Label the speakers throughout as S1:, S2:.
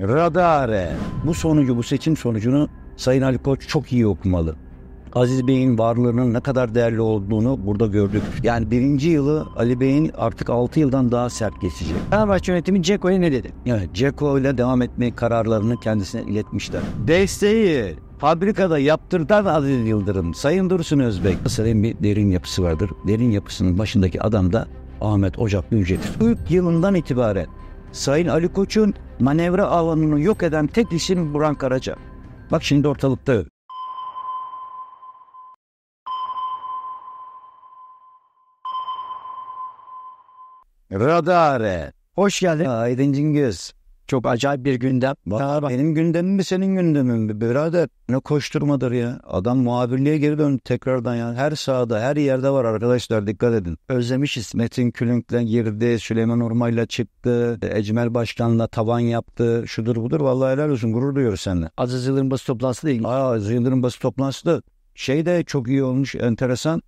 S1: radare. Bu sonucu, bu seçim sonucunu Sayın Ali Koç çok iyi okumalı. Aziz Bey'in varlığının ne kadar değerli olduğunu burada gördük. Yani birinci yılı Ali Bey'in artık 6 yıldan daha sert geçecek. Fenerbahçe yönetimi Ceko'ya ne dedi? Evet, Ceko ile devam etme kararlarını kendisine iletmişler. Desteği fabrikada yaptırtan Aziz Yıldırım, Sayın Dursun Özbek. Galatasaray'ın bir derin yapısı vardır. Derin yapısının başındaki adam da Ahmet Ocak Gülcedir. İlk yılından itibaren Sayın Ali Koç'un manevra alanını yok eden tek isim Buran Karaca. Bak şimdi ortalıkta Radare. Hoş geldin Aydın Cingöz. Çok acayip bir gündem. Var. Benim gündemim mi senin gündemin mi? Birader ne koşturmadır ya. Adam muhabirliğe geri döndü tekrardan ya. Her sahada her yerde var arkadaşlar dikkat edin. Özlemişiz. Metin Külünk'le girdi. Süleyman Urmay'la çıktı. E, Ecmel Başkan'la tavan yaptı. Şudur budur. Vallahi helal olsun. Gurur duyuyoruz seninle. Aziz Yıldırım basın toplantısı değil. Aa, Aziz Yıldırım basın toplantısı da şey de çok iyi olmuş. Enteresan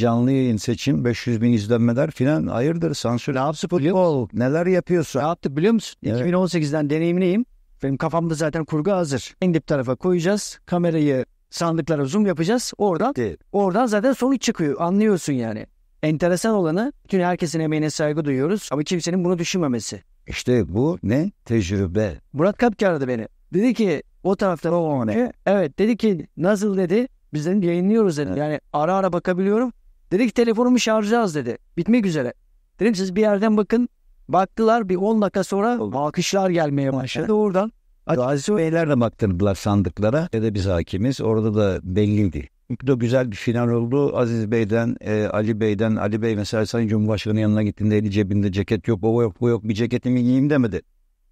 S1: canlı yayın seçim 500 bin izlenmeler filan hayırdır sansür. Ne yaptı futbol? Neler yapıyorsun? Ne yaptı biliyor musun? Evet. 2018'den deneyimliyim. Benim kafamda zaten kurgu hazır. En dip tarafa koyacağız. Kamerayı sandıklara zoom yapacağız. Oradan De. oradan zaten sonuç çıkıyor. Anlıyorsun yani. Enteresan olanı bütün herkesin emeğine saygı duyuyoruz ama kimsenin bunu düşünmemesi. İşte bu ne? Tecrübe. Murat Kapkar aradı beni. Dedi ki o taraftan o ne? Evet dedi ki nasıl dedi biz dedim yayınlıyoruz dedi. Evet. Yani ara ara bakabiliyorum. Dedi ki telefonumu şarjı az dedi. Bitmek üzere. Dedim siz bir yerden bakın. Baktılar bir 10 dakika sonra Olur. alkışlar gelmeye başladı oradan. Aziz Beyler de baktırdılar sandıklara ya da biz hakimiz. Orada da belliydi. Çünkü de güzel bir final oldu. Aziz Bey'den, e, Ali Bey'den, Ali Bey mesela Sayın Cumhurbaşkanı yanına gittiğinde eli cebinde ceket yok, baba yok, bu yok, bir ceketimi giyeyim demedi.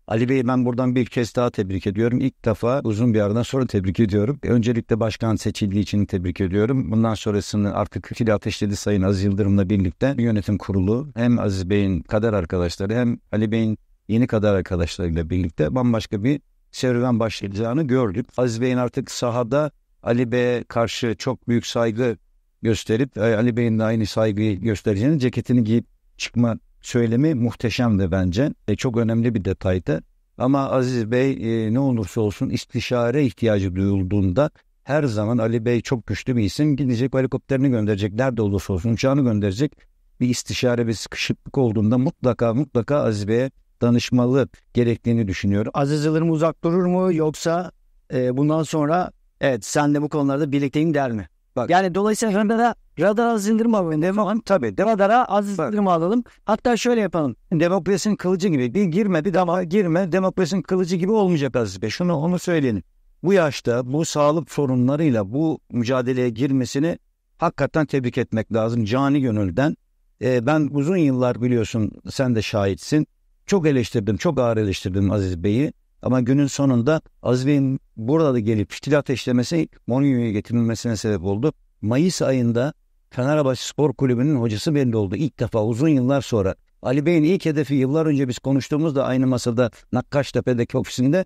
S1: Ali Bey'i ben buradan bir kez daha tebrik ediyorum. İlk defa uzun bir aradan sonra tebrik ediyorum. Öncelikle başkan seçildiği için tebrik ediyorum. Bundan sonrasını artık fili ateşledi Sayın Aziz Yıldırım'la birlikte bir yönetim kurulu hem Aziz Bey'in kader arkadaşları hem Ali Bey'in yeni kader arkadaşlarıyla birlikte bambaşka bir serüven başlayacağını gördük. Aziz Bey'in artık sahada Ali Bey'e karşı çok büyük saygı gösterip e, Ali Bey'in de aynı saygıyı göstereceğini ceketini giyip çıkma söylemi muhteşemdi bence. E, çok önemli bir detaydı. Ama Aziz Bey e, ne olursa olsun istişare ihtiyacı duyulduğunda her zaman Ali Bey çok güçlü bir isim. Gidecek helikopterini gönderecek. Nerede olursa olsun uçağını gönderecek. Bir istişare bir sıkışıklık olduğunda mutlaka mutlaka Aziz Bey'e danışmalı gerektiğini düşünüyorum. Aziz Yıldırım uzak durur mu yoksa e, bundan sonra evet sen de bu konularda birlikteyim der mi? Bak, yani dolayısıyla Hırda da Radar Aziz İndirim alalım. Demok- tabii. Radara Aziz evet. alalım. Hatta şöyle yapalım. Demokrasinin kılıcı gibi. Bir girme bir ama girme. Demokrasinin kılıcı gibi olmayacak Aziz Bey. Şunu onu söyleyelim. Bu yaşta bu sağlık sorunlarıyla bu mücadeleye girmesini hakikaten tebrik etmek lazım. Cani gönülden. Ee, ben uzun yıllar biliyorsun sen de şahitsin. Çok eleştirdim. Çok ağır eleştirdim Aziz Bey'i. Ama günün sonunda Aziz Bey'in burada da gelip iştil ateşlemesi Mourinho'ya getirilmesine sebep oldu. Mayıs ayında Fenerbahçe Spor Kulübü'nün hocası belli oldu. İlk defa uzun yıllar sonra. Ali Bey'in ilk hedefi yıllar önce biz konuştuğumuzda aynı masada Nakkaştepe'deki ofisinde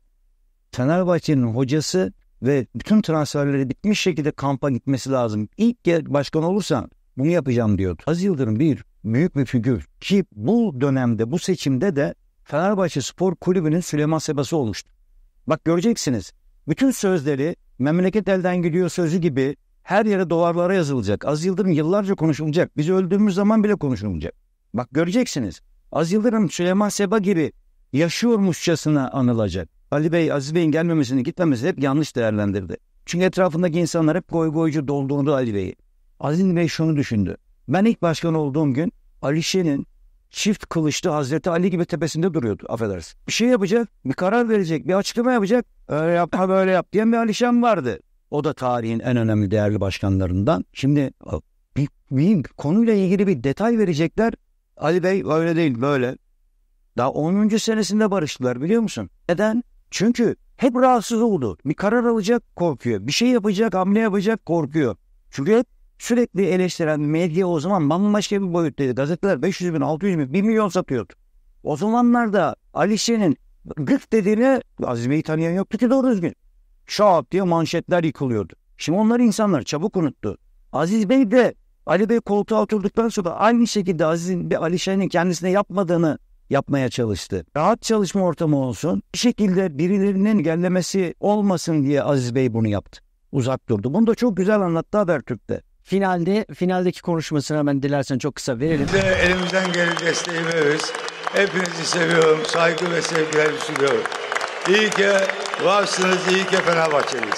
S1: Fenerbahçe'nin hocası ve bütün transferleri bitmiş şekilde kampa gitmesi lazım. İlk başkan olursan bunu yapacağım diyordu. Az Yıldırım bir büyük bir figür ki bu dönemde bu seçimde de Fenerbahçe Spor Kulübü'nün Süleyman Sebası olmuştu. Bak göreceksiniz bütün sözleri memleket elden gidiyor sözü gibi her yere dolarlara yazılacak. Az Yıldırım yıllarca konuşulacak. Biz öldüğümüz zaman bile konuşulacak. Bak göreceksiniz. Az Yıldırım Süleyman Seba gibi yaşıyormuşçasına anılacak. Ali Bey, Aziz Bey'in gelmemesini, gitmemesini hep yanlış değerlendirdi. Çünkü etrafındaki insanlar hep goy goycu doldurdu Ali Bey'i. Aziz Bey şunu düşündü. Ben ilk başkan olduğum gün Alişen'in çift kılıçlı Hazreti Ali gibi tepesinde duruyordu. Affedersin. Bir şey yapacak, bir karar verecek, bir açıklama yapacak. Öyle yapma böyle yap diyen bir alişan vardı. O da tarihin en önemli değerli başkanlarından. Şimdi e, bir, bir konuyla ilgili bir detay verecekler. Ali Bey öyle değil böyle. Daha 10. senesinde barıştılar biliyor musun? Neden? Çünkü hep rahatsız oldu. Bir karar alacak korkuyor. Bir şey yapacak, hamle yapacak korkuyor. Çünkü hep sürekli eleştiren medya o zaman bambaşka bir boyuttaydı. Gazeteler 500 bin, 600 bin, 1 milyon satıyordu. O zamanlarda Ali Şen'in gık dediğine Aziz Bey'i tanıyan yoktu ki doğru düzgün şap diye manşetler yıkılıyordu. Şimdi onları insanlar çabuk unuttu. Aziz Bey de Ali Bey koltuğa oturduktan sonra aynı şekilde Aziz'in bir Ali Şahin'in kendisine yapmadığını yapmaya çalıştı. Rahat çalışma ortamı olsun. Bir şekilde birilerinin engellemesi olmasın diye Aziz Bey bunu yaptı. Uzak durdu. Bunu da çok güzel anlattı Habertürk'te. Finalde, finaldeki konuşmasını hemen dilersen çok kısa verelim. de elimizden gelen desteği veririz. Hepinizi seviyorum. Saygı ve sevgiler sunuyorum. İyi ki Varsınız iyi ki Fenerbahçeliyiz.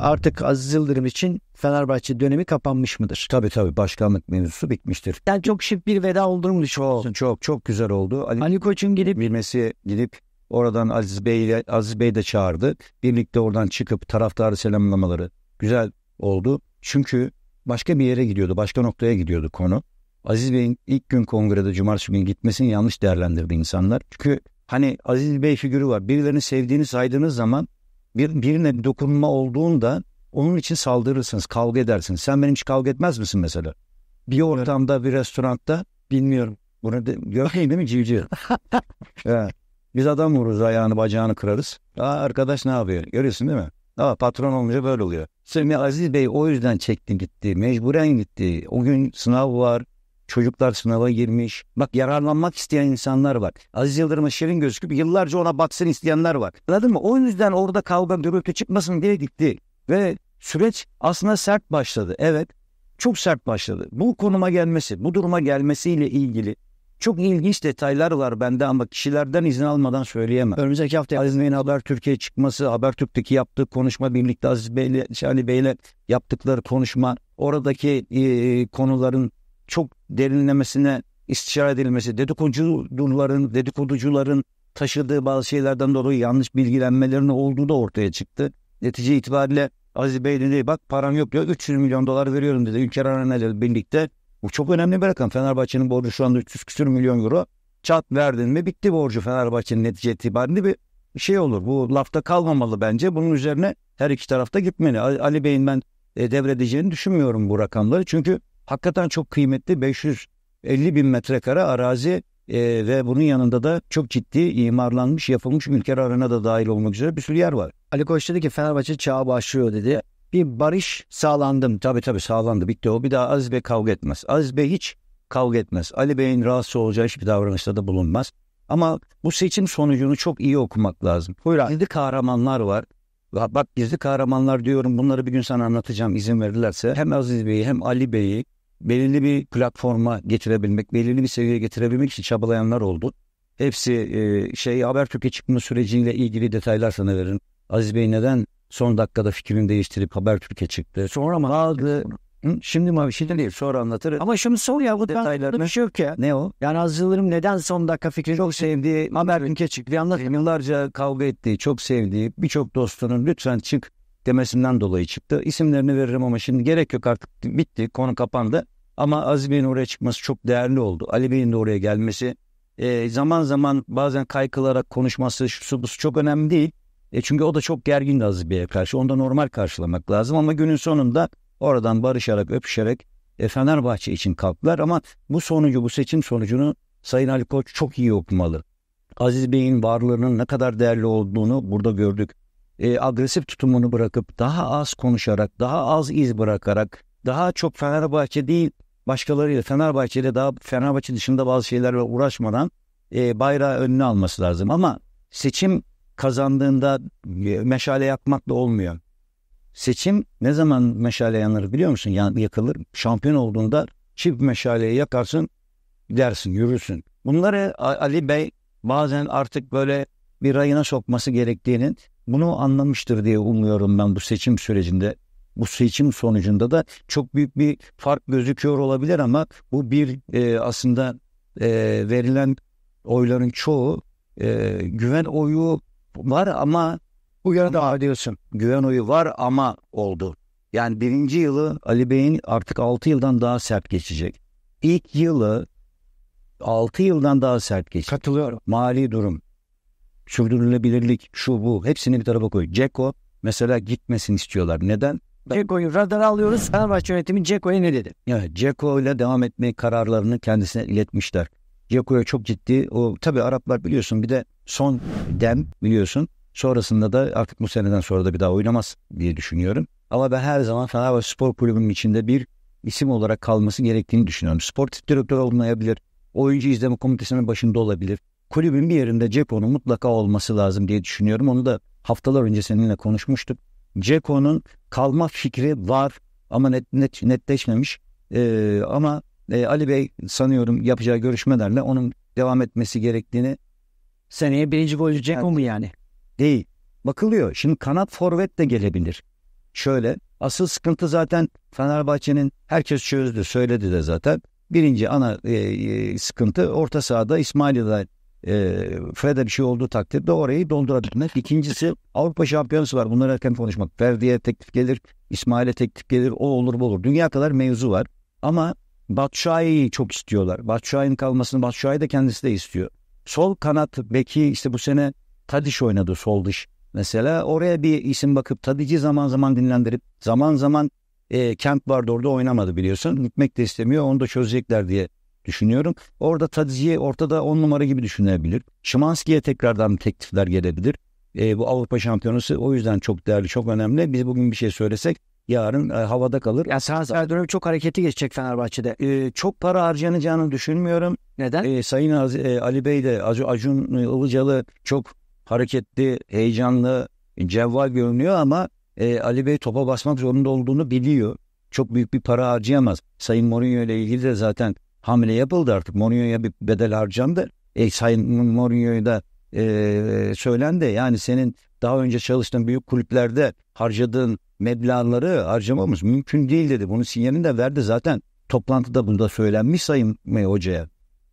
S1: artık Aziz Yıldırım için Fenerbahçe dönemi kapanmış mıdır? Tabii tabii başkanlık mevzusu bitmiştir. Yani çok şık bir veda oldu mu şu? Çok çok güzel oldu. Ali, Ali Koç'un gidip bilmesi gidip Oradan Aziz Bey Aziz Bey de çağırdı. Birlikte oradan çıkıp taraftarı selamlamaları güzel oldu. Çünkü başka bir yere gidiyordu, başka noktaya gidiyordu konu. Aziz Bey'in ilk gün kongrede cumartesi günü gitmesini yanlış değerlendirdi insanlar. Çünkü hani Aziz Bey figürü var. Birilerini sevdiğini saydığınız zaman bir, birine dokunma olduğunda onun için saldırırsınız, kavga edersiniz. Sen benim hiç kavga etmez misin mesela? Bir ortamda, bir restoranda bilmiyorum. Bunu de, görmeyin değil mi civciv? evet. Biz adam vururuz ayağını bacağını kırarız. Aa arkadaş ne yapıyor? Görüyorsun değil mi? Aa patron olunca böyle oluyor. Sırf Aziz Bey o yüzden çekti gitti. Mecburen gitti. O gün sınav var. Çocuklar sınava girmiş. Bak yararlanmak isteyen insanlar var. Aziz Yıldırım'a şirin gözüküp yıllarca ona baksın isteyenler var. Anladın mı? O yüzden orada kavga gürültü çıkmasın diye gitti. Ve süreç aslında sert başladı. Evet çok sert başladı. Bu konuma gelmesi, bu duruma gelmesiyle ilgili çok ilginç detaylar var bende ama kişilerden izin almadan söyleyemem. Önümüzdeki hafta Aziz Bey'in Haber Türkiye çıkması, haber Habertürk'teki yaptığı konuşma, birlikte Aziz Bey'le, Şahane Bey'le yaptıkları konuşma, oradaki e, konuların çok derinlemesine istişare edilmesi, dedikoducuların, dedikoducuların taşıdığı bazı şeylerden dolayı yanlış bilgilenmelerin olduğu da ortaya çıktı. Netice itibariyle Aziz Bey dedi bak param yok diyor 300 milyon dolar veriyorum dedi. Ülker Aranel birlikte bu çok önemli bir rakam. Fenerbahçe'nin borcu şu anda 300 küsür milyon euro. Çat verdin mi bitti borcu Fenerbahçe'nin netice itibariyle bir şey olur. Bu lafta kalmamalı bence. Bunun üzerine her iki tarafta gitmeli. Ali Bey'in ben e, devredeceğini düşünmüyorum bu rakamları. Çünkü hakikaten çok kıymetli 550 bin metrekare arazi e, ve bunun yanında da çok ciddi imarlanmış yapılmış Ülker Arena da dahil olmak üzere bir sürü yer var. Ali Koç dedi ki Fenerbahçe çağa başlıyor dedi bir barış sağlandım. Tabii tabii sağlandı bitti o bir daha Aziz Bey kavga etmez. Aziz Bey hiç kavga etmez. Ali Bey'in rahatsız olacağı hiçbir davranışta da bulunmaz. Ama bu seçim sonucunu çok iyi okumak lazım. Buyur gizli kahramanlar var. Bak gizli kahramanlar diyorum bunları bir gün sana anlatacağım izin verirlerse. Hem Aziz Bey'i hem Ali Bey'i belirli bir platforma getirebilmek, belirli bir seviyeye getirebilmek için çabalayanlar oldu. Hepsi e, şey Habertürk'e çıkma süreciyle ilgili detaylar sana veririm. Aziz Bey neden Son dakikada fikrini değiştirip Habertürk'e çıktı. Sonra mı aldı? Şimdi mi abi? Şimdi değil. Sonra anlatırım. Ama şimdi son ya bu detaylarını. Bir şey yok ya. Ne o? Yani Aziz Yıldırım neden son dakika fikri çok sevdiği Habertürk'e çıktı. Anlatayım. yıllarca kavga ettiği, çok sevdiği birçok dostunun lütfen çık demesinden dolayı çıktı. İsimlerini veririm ama şimdi gerek yok artık bitti. Konu kapandı. Ama Aziz Bey'in oraya çıkması çok değerli oldu. Ali Bey'in de oraya gelmesi. E, zaman zaman bazen kaykılarak konuşması, şusu busu çok önemli değil. E çünkü o da çok gergin Gazze'ye karşı. Onu da normal karşılamak lazım ama günün sonunda oradan barışarak, öpüşerek e, Fenerbahçe için kalktılar ama bu sonucu, bu seçim sonucunu Sayın Ali Koç çok iyi okumalı. Aziz Bey'in varlığının ne kadar değerli olduğunu burada gördük. E, agresif tutumunu bırakıp daha az konuşarak, daha az iz bırakarak, daha çok Fenerbahçe değil başkalarıyla Fenerbahçe ile daha Fenerbahçe dışında bazı şeylerle uğraşmadan e, bayrağı önüne alması lazım. Ama seçim kazandığında e, meşale da olmuyor. Seçim ne zaman meşale yanır biliyor musun? Yani yakılır. Şampiyon olduğunda çift meşaleyi yakarsın gidersin, yürürsün. Bunları Ali Bey bazen artık böyle bir rayına sokması gerektiğinin bunu anlamıştır diye umuyorum ben bu seçim sürecinde. Bu seçim sonucunda da çok büyük bir fark gözüküyor olabilir ama bu bir e, aslında e, verilen oyların çoğu e, güven oyu var ama uyanı diyorsun. Güven oyu var ama oldu. Yani birinci yılı Ali Bey'in artık 6 yıldan daha sert geçecek. İlk yılı 6 yıldan daha sert geçecek. Katılıyorum. Mali durum, sürdürülebilirlik, şu bu hepsini bir tarafa koy. Ceko mesela gitmesin istiyorlar. Neden? Ceko'yu radar alıyoruz. Fenerbahçe yönetimi Ceko'ya ne dedi? Evet, Ceko ile devam etme kararlarını kendisine iletmişler. Ceko'ya çok ciddi o tabii Araplar biliyorsun bir de son dem biliyorsun. Sonrasında da artık bu seneden sonra da bir daha oynamaz diye düşünüyorum. Ama ben her zaman Fenerbahçe Spor Kulübü'nün içinde bir isim olarak kalması gerektiğini düşünüyorum. Sportif direktör olmayabilir. Oyuncu izleme komitesinin başında olabilir. Kulübün bir yerinde Ceko'nun mutlaka olması lazım diye düşünüyorum. Onu da haftalar önce seninle konuşmuştuk. Ceko'nun kalma fikri var ama net, net netleşmemiş. Ee, ama e, Ali Bey sanıyorum yapacağı görüşmelerle onun devam etmesi gerektiğini Seneye birinci golcü Ceko mu yani? Değil. Bakılıyor. Şimdi kanat forvet de gelebilir. Şöyle. Asıl sıkıntı zaten Fenerbahçe'nin herkes çözdü. Söyledi de zaten. Birinci ana e, e, sıkıntı orta sahada İsmail'de e, Fred'e bir şey olduğu takdirde orayı doldurabilmek. İkincisi Avrupa Şampiyonası var. Bunları erken konuşmak. Ferdi'ye teklif gelir. İsmail'e teklif gelir. O olur bu olur. Dünya kadar mevzu var. Ama Batshuayi'yi çok istiyorlar. Batshuayi'nin kalmasını Batshuayi de kendisi de istiyor. Sol kanat beki işte bu sene Tadiş oynadı sol dış. Mesela oraya bir isim bakıp Tadic'i zaman zaman dinlendirip zaman zaman e, Kent vardı orada oynamadı biliyorsun. Gitmek de istemiyor onu da çözecekler diye düşünüyorum. Orada Tadic'i ortada on numara gibi düşünebilir. Şimanski'ye tekrardan teklifler gelebilir. E, bu Avrupa Şampiyonası o yüzden çok değerli, çok önemli. Biz bugün bir şey söylesek yarın e, havada kalır. Ya Sağ dönemi çok hareketli geçecek Fenerbahçe'de. E, çok para harcanacağını düşünmüyorum. Neden? E, Sayın Az, e, Ali Bey de Ac- Acun Ilıcalı çok hareketli, heyecanlı, cevval görünüyor ama e, Ali Bey topa basmak zorunda olduğunu biliyor. Çok büyük bir para harcayamaz. Sayın Mourinho ile ilgili de zaten hamle yapıldı artık. Mourinho'ya bir bedel harcandı. E, Sayın Mourinho'ya da e, söylendi. Yani senin daha önce çalıştığın büyük kulüplerde harcadığın meblağları harcamamız mümkün değil dedi. Bunu sinyalini de verdi zaten toplantıda bunu da söylenmiş Sayın May Hoca'ya.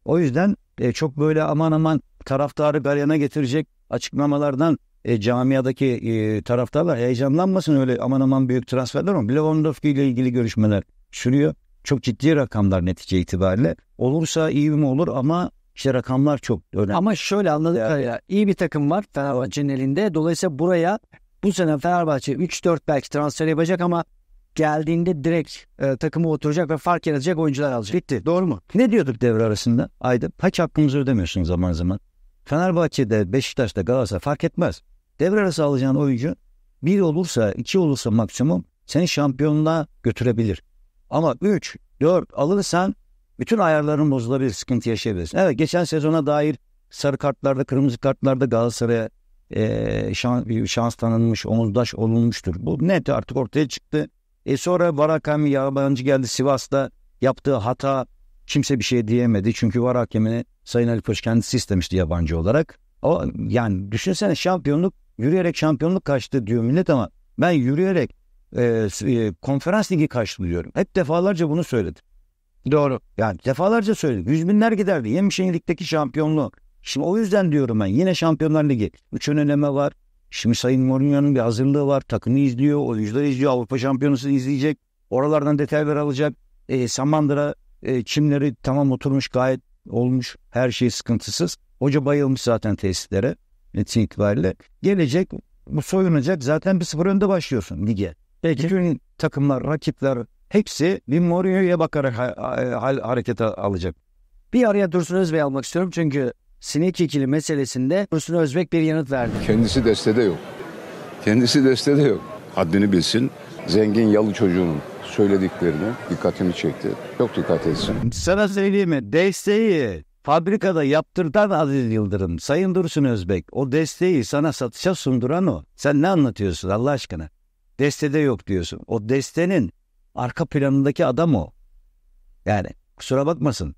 S1: O yüzden e, çok böyle aman aman taraftarı garyana getirecek açıklamalardan e, camiadaki e, taraftarlar heyecanlanmasın öyle aman aman büyük transferler ama Lewandowski ile ilgili görüşmeler sürüyor. Çok ciddi rakamlar netice itibariyle. Olursa iyi mi olur ama işte rakamlar çok önemli. Ama şöyle anladık ya, ya iyi bir takım var Fenerbahçe'nin elinde. Dolayısıyla buraya bu sene Fenerbahçe 3-4 belki transfer yapacak ama geldiğinde direkt e, takımı oturacak ve fark yaratacak oyuncular alacak. Bitti. Doğru mu? Ne diyorduk devre arasında? Aydın, hiç hakkımızı ödemiyorsun zaman zaman. Fenerbahçe'de, Beşiktaş'ta, Galatasaray'da fark etmez. Devre arası alacağın oyuncu bir olursa, iki olursa maksimum seni şampiyonluğa götürebilir. Ama üç, dört alırsan bütün ayarların bozulabilir, sıkıntı yaşayabilir. Evet geçen sezona dair sarı kartlarda, kırmızı kartlarda Galatasaray'a e, şans, şans tanınmış, omuzdaş olunmuştur. Bu net artık ortaya çıktı. E sonra Varakami yabancı geldi Sivas'ta yaptığı hata kimse bir şey diyemedi. Çünkü var hakemini Sayın Ali Koç kendisi istemişti yabancı olarak. O yani düşünsene şampiyonluk yürüyerek şampiyonluk kaçtı diyor millet ama ben yürüyerek e, konferans ligi kaçtı diyorum. Hep defalarca bunu söyledim. Doğru. Yani defalarca söyledim. Yüz binler giderdi. Yemişen Lig'deki şampiyonluğu. Şimdi o yüzden diyorum ben yine Şampiyonlar Ligi. Üç önleme var. Şimdi Sayın Mourinho'nun bir hazırlığı var. Takımı izliyor, oyuncuları izliyor. Avrupa Şampiyonasını izleyecek. Oralardan detaylar alacak. E, Samandıra e, çimleri tamam oturmuş gayet olmuş. Her şey sıkıntısız. Hoca bayılmış zaten tesislere. Metin itibariyle. Gelecek bu soyunacak. Zaten bir sıfır önde başlıyorsun lige. Peki. Bütün takımlar, rakipler Hepsi bir Mourinho'ya bakarak ha, e, ha, harekete alacak. Bir araya Dursun Özbey almak istiyorum çünkü sinek ikili meselesinde Dursun Özbek bir yanıt verdi. Kendisi destede yok. Kendisi destede yok. Haddini bilsin. Zengin yalı çocuğunun söylediklerini dikkatimi çekti. Çok dikkat etsin. Sana söyleyeyim mi? Desteği fabrikada yaptırtan Aziz Yıldırım, Sayın Dursun Özbek o desteği sana satışa sunduran o. Sen ne anlatıyorsun Allah aşkına? Destede yok diyorsun. O destenin Arka planındaki adam o. Yani kusura bakmasın.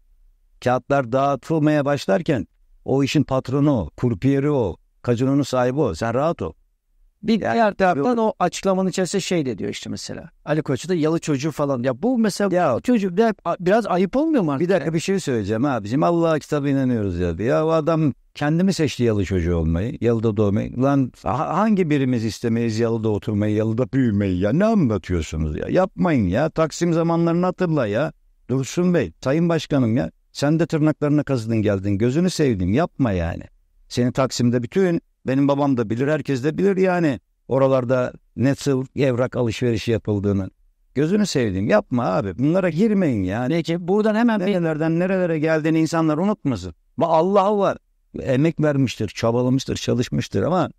S1: Kağıtlar dağıtılmaya başlarken o işin patronu o, kurpiyeri o, kazinonun sahibi o. Sen rahat ol. Bir diğer taraftan o açıklamanın içerisinde şey de diyor işte mesela. Ali Koç'u da yalı çocuğu falan. Ya bu mesela ya, çocuk biraz ayıp olmuyor mu? Artık? Bir dakika bir şey söyleyeceğim abicim. Allah'a kitabı inanıyoruz ya. Ya o adam Kendimi seçti yalı çocuğu olmayı, yalıda doğmayı. Lan hangi birimiz istemeyiz yalıda oturmayı, yalıda büyümeyi ya? Ne anlatıyorsunuz ya? Yapmayın ya. Taksim zamanlarını hatırla ya. Dursun Bey, Sayın Başkanım ya. Sen de tırnaklarına kazıdın geldin. Gözünü sevdim. Yapma yani. Seni Taksim'de bütün benim babam da bilir, herkes de bilir yani. Oralarda nasıl evrak alışverişi yapıldığını. Gözünü sevdim yapma abi. Bunlara girmeyin yani. ki buradan hemen nerelerden nerelere geldiğini insanlar unutmasın. Ba Allah var emek vermiştir, çabalamıştır, çalışmıştır ama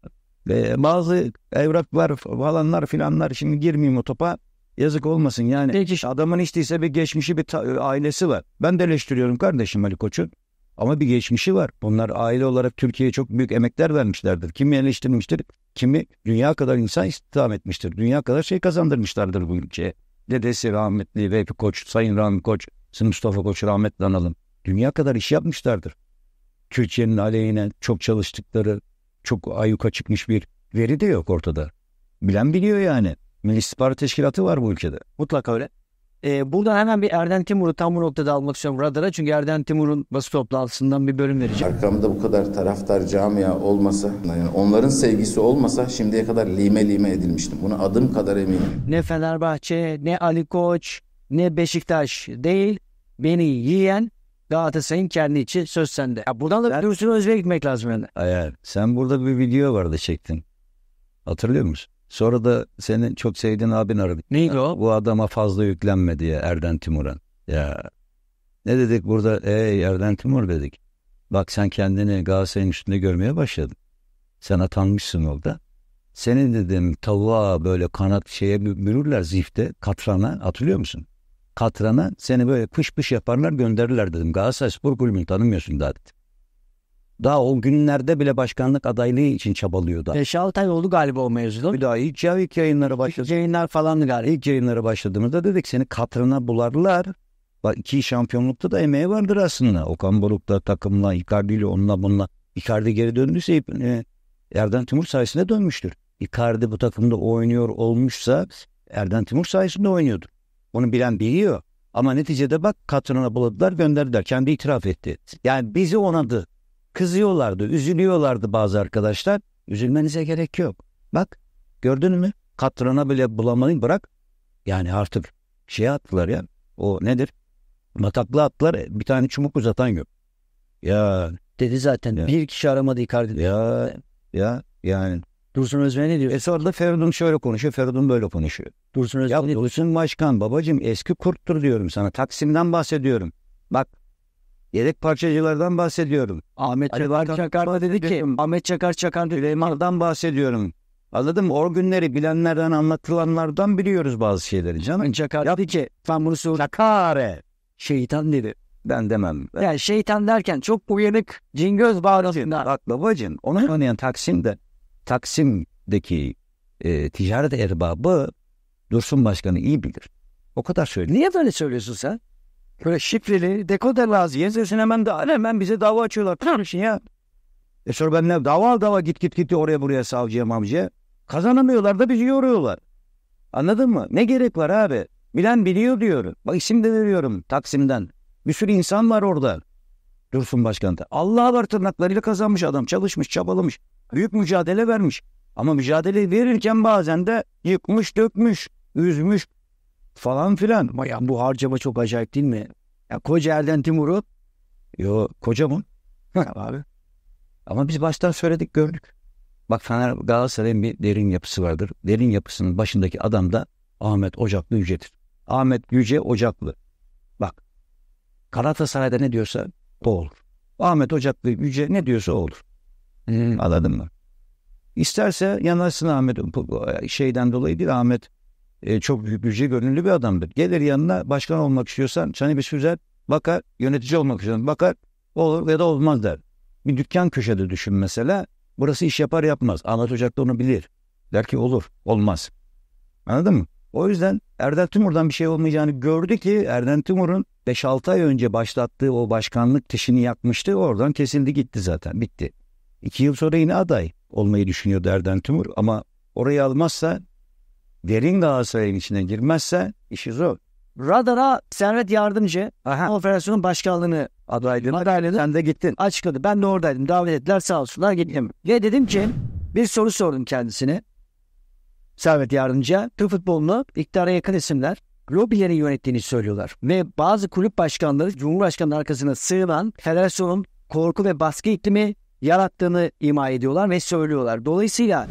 S1: e, bazı evraklar falanlar filanlar şimdi girmeyeyim o topa. Yazık olmasın yani. Peki. Adamın içtiyse bir geçmişi bir ta- ailesi var. Ben de eleştiriyorum kardeşim Ali Koç'un. Ama bir geçmişi var. Bunlar aile olarak Türkiye'ye çok büyük emekler vermişlerdir. Kimi eleştirmiştir, kimi dünya kadar insan istihdam etmiştir. Dünya kadar şey kazandırmışlardır bu ülkeye. Dedesi rahmetli Vehbi Koç, Sayın Rahmi Koç, Mustafa Koç rahmetli analım. Dünya kadar iş yapmışlardır. Türkiye'nin aleyhine çok çalıştıkları, çok ayyuka çıkmış bir veri de yok ortada. Bilen biliyor yani. Milli İstihbarat Teşkilatı var bu ülkede. Mutlaka öyle. Ee, buradan hemen bir Erden Timur'u tam bu noktada almak istiyorum radara. Çünkü Erden Timur'un basın toplantısından bir bölüm vereceğim. Arkamda bu kadar taraftar camia olmasa, yani onların sevgisi olmasa şimdiye kadar lime lime edilmiştim. Buna adım kadar eminim. Ne Fenerbahçe, ne Ali Koç, ne Beşiktaş değil. Beni yiyen Galatasaray'ın kendi içi söz sende. Ya buradan da Dursun Özbek'e gitmek lazım yani. Hayır. Sen burada bir video vardı çektin. Hatırlıyor musun? Sonra da senin çok sevdiğin abin aradı. Neydi o? Bu adama fazla yüklenme diye Erden Timur'an. Ya ne dedik burada? Ey Erden Timur dedik. Bak sen kendini Galatasaray'ın üstünde görmeye başladın. Sen atanmışsın orada. Seni dedim tavuğa böyle kanat şeye bürürler zifte katrana hatırlıyor musun? katrana seni böyle pış pış yaparlar gönderirler dedim. Galatasaray Spor Kulübü'nü tanımıyorsun daha dedim. Daha o günlerde bile başkanlık adaylığı için çabalıyordu. 5-6 ay oldu galiba o mevzuda. Bir daha ilk, ya, ilk yayınlara başladı. İlk yayınlar falan galiba. İlk yayınlara başladığımızda dedik seni Katrana bularlar. Bak iki şampiyonlukta da emeği vardır aslında. Okan Buruk'la, takımla, Icardi ile onunla bununla. Icardi geri döndüyse e, Erden Timur sayesinde dönmüştür. Icardi bu takımda oynuyor olmuşsa Erden Timur sayesinde oynuyordur. Onu bilen biliyor. Ama neticede bak katrına buladılar gönderdiler. Kendi itiraf etti. Yani bizi onadı. Kızıyorlardı, üzülüyorlardı bazı arkadaşlar. Üzülmenize gerek yok. Bak gördün mü? Katrına bile bulamayın bırak. Yani artık şey attılar ya. O nedir? Mataklı attılar. Bir tane çubuk uzatan yok. Ya dedi zaten ya. bir kişi aramadı Icardi. Ya ya yani Dursun Özmen ne diyor? E sonra da Feridun şöyle konuşuyor, Feridun böyle konuşuyor. Dursun Özmen ya, diyor. Dursun Başkan babacım eski kurttur diyorum sana. Taksim'den bahsediyorum. Bak yedek parçacılardan bahsediyorum. Ahmet Ali Çakar, Çakar dedi ki Ahmet Çakar Çakar Süleyman'dan bahsediyorum. Anladın mı? O günleri bilenlerden anlatılanlardan biliyoruz bazı şeyleri canım. Çakar dedi ki ben bunu söyle. Çakare. Şeytan dedi. Ben demem. Ben... Yani şeytan derken çok uyanık cingöz bağrısında. Bak babacım ona oynayan Taksim'de Taksim'deki e, ticaret erbabı Dursun Başkan'ı iyi bilir. O kadar söyle. Niye böyle söylüyorsun sen? Böyle şifreli dekoder lazım. Yezesin hemen, da, hemen bize dava açıyorlar. Kardeşin ya. E sonra ben ne, dava al dava git git git oraya buraya savcıya mamcıya. Kazanamıyorlar da bizi yoruyorlar. Anladın mı? Ne gerek var abi? Bilen biliyor diyorum. Bak isim de veriyorum Taksim'den. Bir sürü insan var orada. Dursun Başkan da. Allah'a var tırnaklarıyla kazanmış adam. Çalışmış, çabalamış. Büyük mücadele vermiş. Ama mücadele verirken bazen de yıkmış, dökmüş, üzmüş falan filan. Ama ya bu harcama çok acayip değil mi? Ya koca Erden Timur'u. Yo koca mı? abi. Ama biz baştan söyledik gördük. Bak Fener Galatasaray'ın bir derin yapısı vardır. Derin yapısının başındaki adam da Ahmet Ocaklı Yüce'dir. Ahmet Yüce Ocaklı. Bak Galatasaray'da ne diyorsa o olur. Ahmet Ocaklı Yüce ne diyorsa o olur. Hmm. Anladın mı? İsterse yanarsın Ahmet e, şeyden dolayı değil Ahmet e, çok büyük yüce gönüllü bir adamdır. Gelir yanına başkan olmak istiyorsan çani bir süzer bakar yönetici olmak istiyorsan bakar olur ya da olmaz der. Bir dükkan köşede düşün mesela burası iş yapar yapmaz Ahmet Ocaklı onu bilir. Der ki olur olmaz. Anladın mı? O yüzden Erdem Timur'dan bir şey olmayacağını gördü ki Erdem Timur'un 5-6 ay önce başlattığı o başkanlık kişini yapmıştı. Oradan kesildi gitti zaten bitti. 2 yıl sonra yine aday olmayı düşünüyor Erden Tümur ama orayı almazsa derin Galatasaray'ın içine girmezse işi zor. Radara Servet Yardımcı Aha. operasyonun başkanlığını adaylığını adayladı. Sen de gittin. Açıkladı. Ben de oradaydım. Davet ettiler sağ olsunlar gittim. Ve dedim ki bir soru sordum kendisine. Servet Yardımcı Türk futbolunu iktidara yakın isimler lobilerin yönettiğini söylüyorlar. Ve bazı kulüp başkanları Cumhurbaşkanı'nın arkasına sığınan federasyonun korku ve baskı iklimi yarattığını ima ediyorlar ve söylüyorlar. Dolayısıyla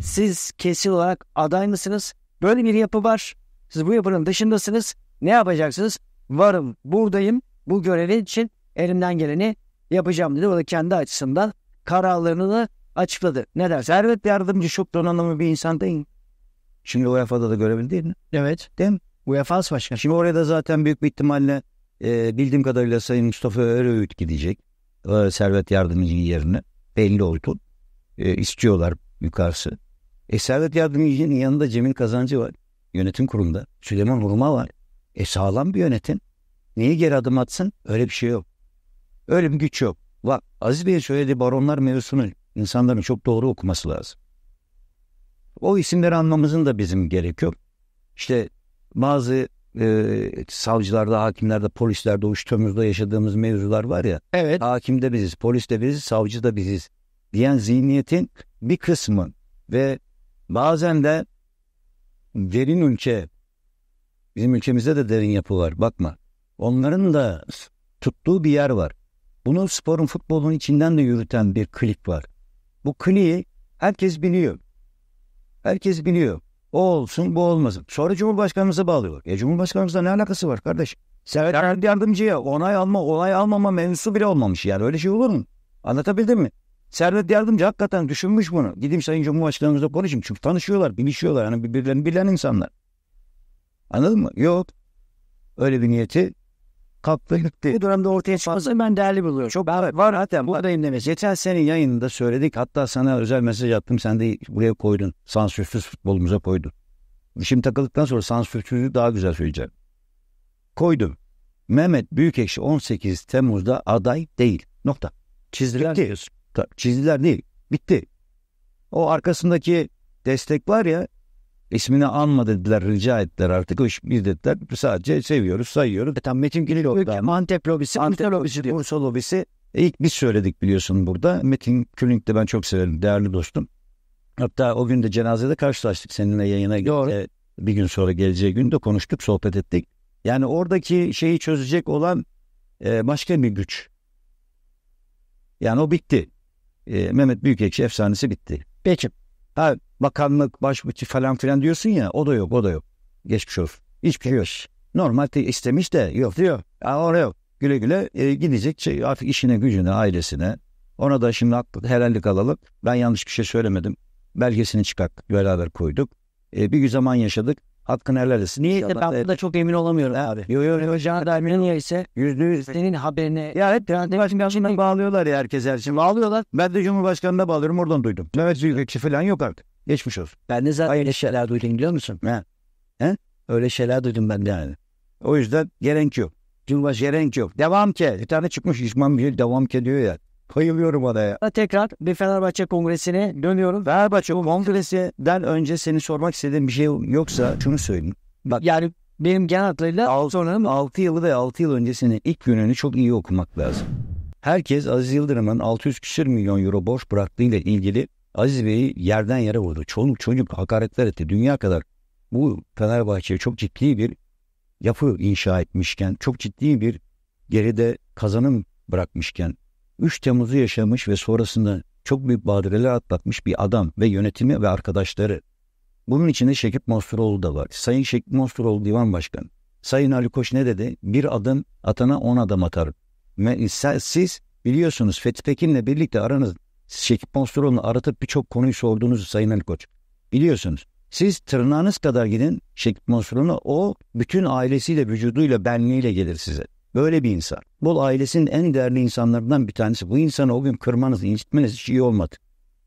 S1: siz kesin olarak aday mısınız? Böyle bir yapı var. Siz bu yapının dışındasınız. Ne yapacaksınız? Varım, buradayım. Bu görevi için elimden geleni yapacağım dedi. O da kendi açısından kararlarını da açıkladı. Ne dersin? Servet yardımcı şok donanımı bir insan değil. Şimdi UEFA'da da görebildi mi? Evet. Değil mi? UEFA Başkanı. Şimdi oraya da zaten büyük bir ihtimalle e, bildiğim kadarıyla Sayın Mustafa Öreğüt gidecek. E, Servet Yardımcı yerine belli oldu. E, istiyorlar yukarısı. E, Servet Yardımcı'nın yanında Cemil Kazancı var. Yönetim kurumunda. Süleyman Hurma var. E sağlam bir yönetim. Niye geri adım atsın? Öyle bir şey yok. Öyle bir güç yok. Bak Aziz Bey söyledi baronlar mevzusunu insanların çok doğru okuması lazım. O isimleri anmamızın da bizim gerek yok. İşte bazı e, savcılarda, hakimlerde, polislerde, uçtuğumuzda yaşadığımız mevzular var ya. Evet. Hakim de biziz, polis de biziz, savcı da biziz diyen zihniyetin bir kısmı ve bazen de derin ülke, bizim ülkemizde de derin yapı var bakma. Onların da tuttuğu bir yer var. Bunu sporun futbolun içinden de yürüten bir klik var. Bu kliği herkes biliyor. Herkes biliyor. O olsun bu olmasın. Sonra Cumhurbaşkanımıza bağlıyorlar. E Cumhurbaşkanımızla ne alakası var kardeş? Sekreter yardımcıya onay alma onay almama mevzusu bile olmamış yani öyle şey olur mu? Anlatabildim mi? Servet Yardımcı hakikaten düşünmüş bunu. Gideyim Sayın Cumhurbaşkanımızla konuşayım. Çünkü tanışıyorlar, bilişiyorlar. Yani birbirlerini bilen insanlar. Anladın mı? Yok. Öyle bir niyeti kalktı gitti. Bu dönemde ortaya çıkması ben değerli buluyorum. Çok evet, var zaten bu adayım demesi. Geçen senin yayınında söyledik. Hatta sana özel mesaj attım. Sen de buraya koydun. Sansürsüz futbolumuza koydun. Şimdi takıldıktan sonra sansürsüzü daha güzel söyleyeceğim. Koydum. Mehmet Büyükekşi 18 Temmuz'da aday değil. Nokta. Çizdiler Bitti. diyorsun. Çizdiler değil. Bitti. O arkasındaki destek var ya İsmini anma dediler, rica ettiler artık. Iş Biz dediler. Sadece seviyoruz, sayıyoruz. E, tam Metin Gül'ü lobisi, Antep lobisi, Antep lobisi, Bursa lobisi. E, ilk biz söyledik biliyorsun burada. Metin Külünk de ben çok severim, değerli dostum. Hatta o gün de cenazede karşılaştık seninle yayına. Doğru. E, bir gün sonra geleceği gün de konuştuk, sohbet ettik. Yani oradaki şeyi çözecek olan e, başka bir güç. Yani o bitti. E, Mehmet Büyükekşi efsanesi bitti. Peki. Ha bakanlık, başbuğçu falan filan diyorsun ya o da yok o da yok. Geçmiş olsun. Hiçbir şey yok. Normal istemiş de yok diyor. Ya orada yok. Güle güle e, gidecek şey, artık işine gücüne ailesine. Ona da şimdi haklı, helallik alalım. Ben yanlış bir şey söylemedim. Belgesini çıkart beraber koyduk. E, bir zaman yaşadık hakkını helal etsin. Niye ben bunda çok emin olamıyorum abi. Yo yo yo. Jandarminin niye ise yüzde yüz. Senin haberine. Ya hep Cumhurbaşkanı'na bağlıyorlar ya herkes her şeyi. Bağlıyorlar. Ben de Cumhurbaşkanı'na bağlıyorum oradan duydum. Mehmet Büyükekşi falan yok artık. Geçmiş olsun. Ben de zaten öyle şeyler duydum biliyor musun? He. He? Öyle şeyler duydum ben de yani. O yüzden gerek yok. Cumhurbaşkanı gerek yok. Devam ki. Bir tane çıkmış İsmail Mücel devam ki diyor ya. Bayılıyorum adaya. Tekrar bir Fenerbahçe Kongresi'ne dönüyorum. Fenerbahçe Kongresi'den önce seni sormak istediğim bir şey yoksa şunu söyleyeyim. Bak yani benim genel hatlarıyla 6, sonranın 6 yılı ve 6 yıl öncesinin ilk gününü çok iyi okumak lazım. Herkes Aziz Yıldırım'ın 600 küsür milyon euro borç bıraktığıyla ilgili Aziz Bey'i yerden yere vurdu. Çoluk çocuk hakaretler etti. Dünya kadar bu Fenerbahçe'ye çok ciddi bir yapı inşa etmişken, çok ciddi bir geride kazanım bırakmışken 3 Temmuz'u yaşamış ve sonrasında çok büyük badireler atlatmış bir adam ve yönetimi ve arkadaşları. Bunun içinde Şekip Monsturoğlu da var. Sayın Şekip Monsturoğlu Divan Başkanı. Sayın Ali Koç ne dedi? Bir adım atana on adım atar. Siz biliyorsunuz Fethi Pekin'le birlikte aranız Şekip Monsturoğlu'nu aratıp birçok konuyu sorduğunuzu Sayın Ali Koç. Biliyorsunuz. Siz tırnağınız kadar gidin Şekip Monsturoğlu'na o bütün ailesiyle, vücuduyla, benliğiyle gelir size. Böyle bir insan. Bol ailesinin en değerli insanlarından bir tanesi. Bu insanı o gün kırmanız, incitmeniz hiç iyi olmadı.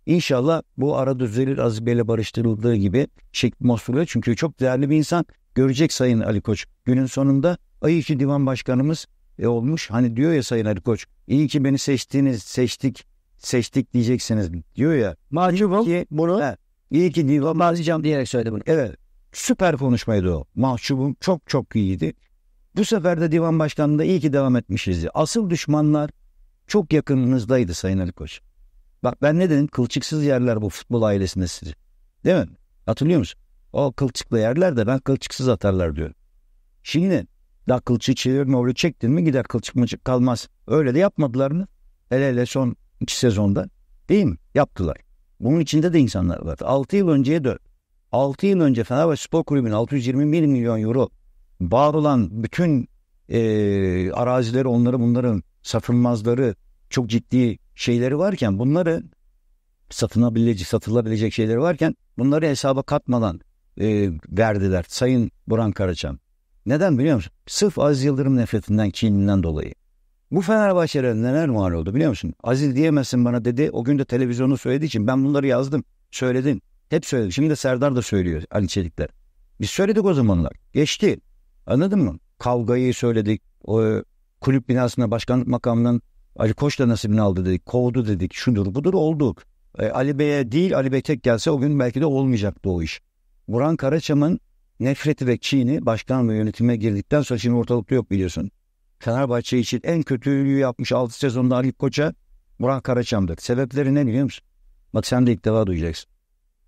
S1: İnşallah bu ara düzelir Aziz Bey'le barıştırıldığı gibi Şekip Mosul'e çünkü çok değerli bir insan. Görecek Sayın Ali Koç. Günün sonunda ayı içi divan başkanımız e, olmuş. Hani diyor ya Sayın Ali Koç iyi ki beni seçtiniz, seçtik, seçtik diyeceksiniz diyor ya. Mahcubum ki, bunu. He, iyi ki divan başkanım diyerek söyledi bunu. Evet süper konuşmaydı o. Mahcubum çok çok iyiydi. Bu sefer de divan başkanlığında iyi ki devam etmişiz. Asıl düşmanlar çok yakınınızdaydı Sayın Ali Koç. Bak ben ne dedim? Kılçıksız yerler bu futbol ailesinde sizi. Değil mi? Hatırlıyor musun? O kılçıklı yerler de ben kılçıksız atarlar diyorum. Şimdi daha kılçığı çevirin öyle çektin mi gider kılçık mıcık kalmaz. Öyle de yapmadılar mı? Hele hele son iki sezonda. Değil mi? Yaptılar. Bunun içinde de insanlar var. 6 yıl önceye dön. 6 yıl önce Fenerbahçe Spor Kulübü'nün 621 milyon euro var olan bütün e, arazileri onları bunların satılmazları çok ciddi şeyleri varken bunları satınabilecek, satılabilecek şeyleri varken bunları hesaba katmadan e, verdiler Sayın Buran Karaçam. Neden biliyor musun? Sırf Aziz Yıldırım nefretinden, kininden dolayı. Bu Fenerbahçe'de neler var oldu biliyor musun? Aziz diyemezsin bana dedi. O gün de televizyonu söylediği için ben bunları yazdım, söyledim. Hep söyledim. Şimdi de Serdar da söylüyor Ali Çelikler. Biz söyledik o zamanlar. Geçti. Anladın mı? Kavgayı söyledik. O kulüp binasına başkanlık makamının Ali Koç da nasibini aldı dedik. Kovdu dedik. Şudur budur olduk. E, Ali Bey'e değil Ali Bey tek gelse o gün belki de olmayacaktı o iş. Buran Karaçam'ın nefreti ve çiğni başkan ve yönetime girdikten sonra şimdi ortalıkta yok biliyorsun. Fenerbahçe için en kötülüğü yapmış 6 sezonda Ali Koç'a Burhan Karaçam'dır. Sebepleri ne biliyor musun? Bak sen de ilk defa duyacaksın.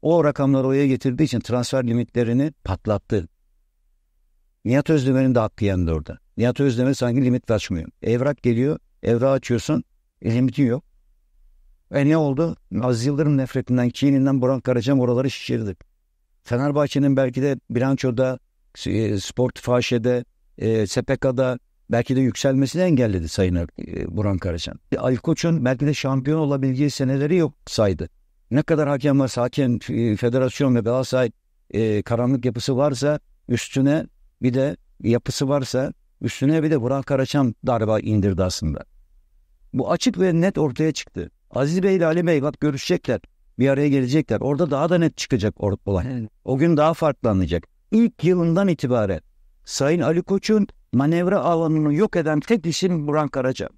S1: O rakamları oraya getirdiği için transfer limitlerini patlattı. Nihat Özdemir'in de hakkı yandı orada. Nihat Özdemir sanki limit açmıyor. Evrak geliyor, evrak açıyorsun, e, limiti yok. E ne oldu? az Yıldırım nefretinden, kininden Buran Karacan oraları şişirdi. Fenerbahçe'nin belki de bilançoda, e, sport fahşede, e, SPK'da belki de yükselmesini engelledi Sayın e, Buran Karacan. E, Ali Koç'un belki de şampiyon olabileceği seneleri yok saydı. Ne kadar hakem varsa, hakem, e, federasyon ve Galatasaray e, karanlık yapısı varsa üstüne bir de yapısı varsa üstüne bir de Burak Karaçam darba indirdi aslında. Bu açık ve net ortaya çıktı. Aziz Bey ile Ali Bey bak görüşecekler. Bir araya gelecekler. Orada daha da net çıkacak olay. O gün daha farklı anlayacak. İlk yılından itibaren Sayın Ali Koç'un manevra alanını yok eden tek isim Burak Karaca.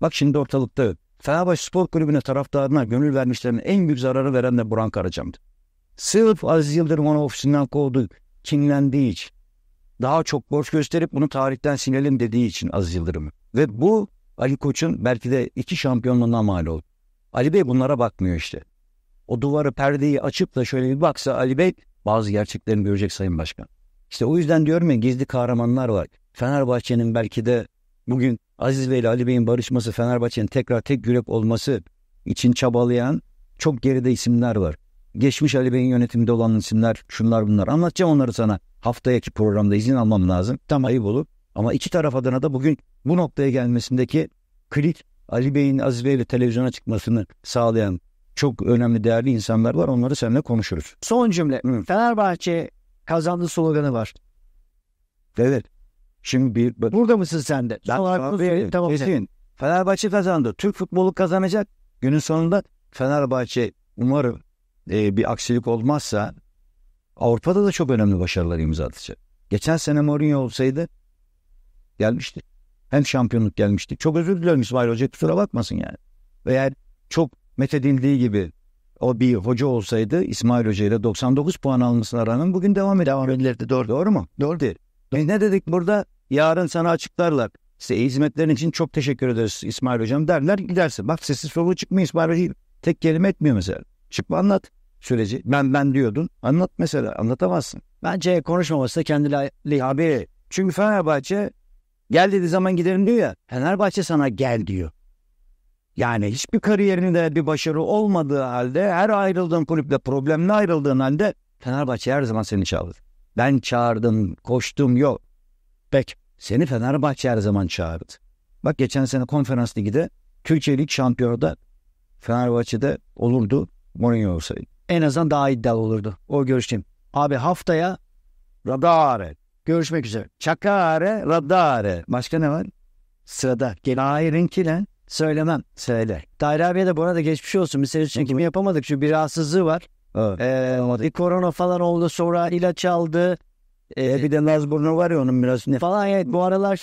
S1: Bak şimdi ortalıkta Fenerbahçe Spor Kulübü'ne taraftarına gönül vermişlerin en büyük zararı veren de Burak Karaca'mdı. Sırf Aziz Yıldırım onu ofisinden kovdu. kinlendi hiç daha çok borç gösterip bunu tarihten silelim dediği için Aziz Yıldırım. Ve bu Ali Koç'un belki de iki şampiyonluğuna mal oldu. Ali Bey bunlara bakmıyor işte. O duvarı perdeyi açıp da şöyle bir baksa Ali Bey bazı gerçeklerini görecek Sayın Başkan. İşte o yüzden diyorum ya gizli kahramanlar var. Fenerbahçe'nin belki de bugün Aziz Bey ile Ali Bey'in barışması, Fenerbahçe'nin tekrar tek yürek olması için çabalayan çok geride isimler var geçmiş Ali Bey'in yönetiminde olan isimler şunlar bunlar anlatacağım onları sana. Haftayaki programda izin almam lazım. Tam ayıp olur. Ama iki taraf adına da bugün bu noktaya gelmesindeki klik Ali Bey'in Aziz Bey televizyona çıkmasını sağlayan çok önemli değerli insanlar var. Onları seninle konuşuruz. Son cümle. Hı. Fenerbahçe kazandı sloganı var. Evet. Şimdi bir... Burada mısın sen de? Ben, Son tamam. Kesin. Fenerbahçe kazandı. Türk futbolu kazanacak. Günün sonunda Fenerbahçe umarım e, bir aksilik olmazsa Avrupa'da da çok önemli başarılar imza atacak. Geçen sene Mourinho olsaydı gelmişti. Hem şampiyonluk gelmişti. Çok özür dilerim İsmail Hoca kusura bakmasın yani. Veya çok methedildiği gibi o bir hoca olsaydı İsmail Hoca ile 99 puan almasına rağmen bugün devam ediyor. Devam edilirdi doğru. Doğru mu? Doğru değil. Doğru. E ne dedik burada? Yarın sana açıklarlar. Size hizmetlerin için çok teşekkür ederiz İsmail Hocam derler gidersin. Bak sessiz soluğu çıkmıyor İsmail Hoca. Tek kelime etmiyor mesela. Çıkma anlat süreci. Ben ben diyordun. Anlat mesela anlatamazsın. Bence konuşmaması da kendileriyle haberi. Çünkü Fenerbahçe gel dediği zaman giderim diyor ya. Fenerbahçe sana gel diyor. Yani hiçbir kariyerinde bir başarı olmadığı halde her ayrıldığın kulüple problemli ayrıldığın halde Fenerbahçe her zaman seni çağırır. Ben çağırdım, koştum yok. Peki seni Fenerbahçe her zaman çağırdı. Bak geçen sene konferans ligide Türkiye Lig da Fenerbahçe'de olurdu Mourinho olsaydı en azından daha iddialı olurdu. O görüşteyim. Abi haftaya radare. Görüşmek üzere. Çakare radare. Başka ne var? Sırada. Dahirinki lan. Söylemem. Söyle. Tahir abiye de bu arada geçmiş olsun. Biz için kimi yapamadık. Çünkü bir rahatsızlığı var. Evet. Ee, bir korona falan oldu. Sonra ilaç aldı. E, ee, bir de Naz burnu var ya onun biraz. Ne? Falan evet bu aralar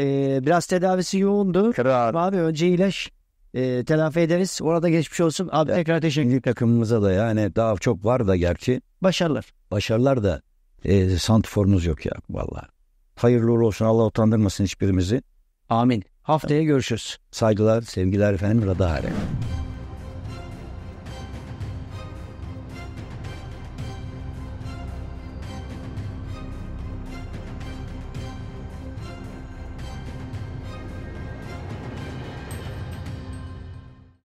S1: e, biraz tedavisi yoğundu. Kral. Abi önce ilaç e, telafi ederiz. Orada geçmiş olsun. Abi ya, tekrar teşekkür ederim. takımımıza da yani daha çok var da gerçi. Başarılar. Başarılar da e, santiforumuz yok ya valla. Hayırlı olsun. Allah utandırmasın hiçbirimizi. Amin. Haftaya görüşürüz. Saygılar, sevgiler efendim. Radahare.